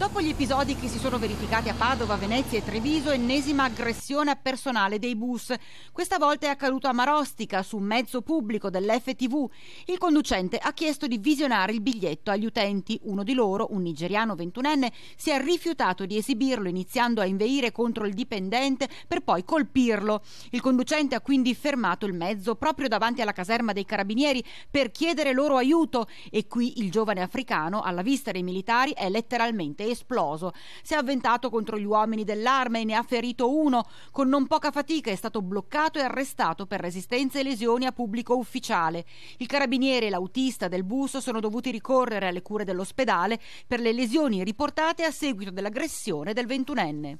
Dopo gli episodi che si sono verificati a Padova, Venezia e Treviso, ennesima aggressione a personale dei bus. Questa volta è accaduto a Marostica, su un mezzo pubblico dell'FTV. Il conducente ha chiesto di visionare il biglietto agli utenti. Uno di loro, un nigeriano ventunenne, si è rifiutato di esibirlo, iniziando a inveire contro il dipendente per poi colpirlo. Il conducente ha quindi fermato il mezzo proprio davanti alla caserma dei carabinieri per chiedere loro aiuto e qui il giovane africano, alla vista dei militari, è letteralmente esploso. Si è avventato contro gli uomini dell'arma e ne ha ferito uno. Con non poca fatica è stato bloccato e arrestato per resistenza e lesioni a pubblico ufficiale. Il carabiniere e l'autista del bus sono dovuti ricorrere alle cure dell'ospedale per le lesioni riportate a seguito dell'aggressione del ventunenne.